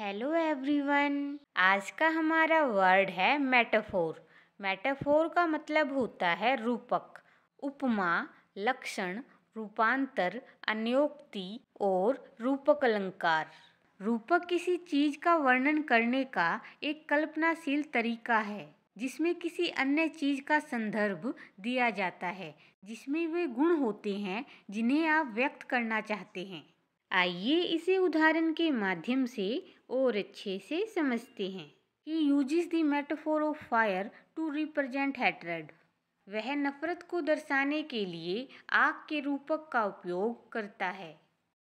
hello everyone आज का हमारा वर्ड है मेटाफोर मेटाफोर का मतलब होता है रूपक उपमा लक्षण रूपांतर अन्योक्ति और रूपक अलंकार रूपक किसी चीज का वर्णन करने का एक कल्पनाशील तरीका है जिसमें किसी अन्य चीज का संदर्भ दिया जाता है जिसमें वे गुण होते हैं जिन्हें आप व्यक्त करना चाहते हैं आइए इसे उदाहरण के माध्यम से और अच्छे से समझते हैं ही uses the metaphor of fire to represent hatred वह नफरत को दर्शाने के लिए आग के रूपक का उपयोग करता है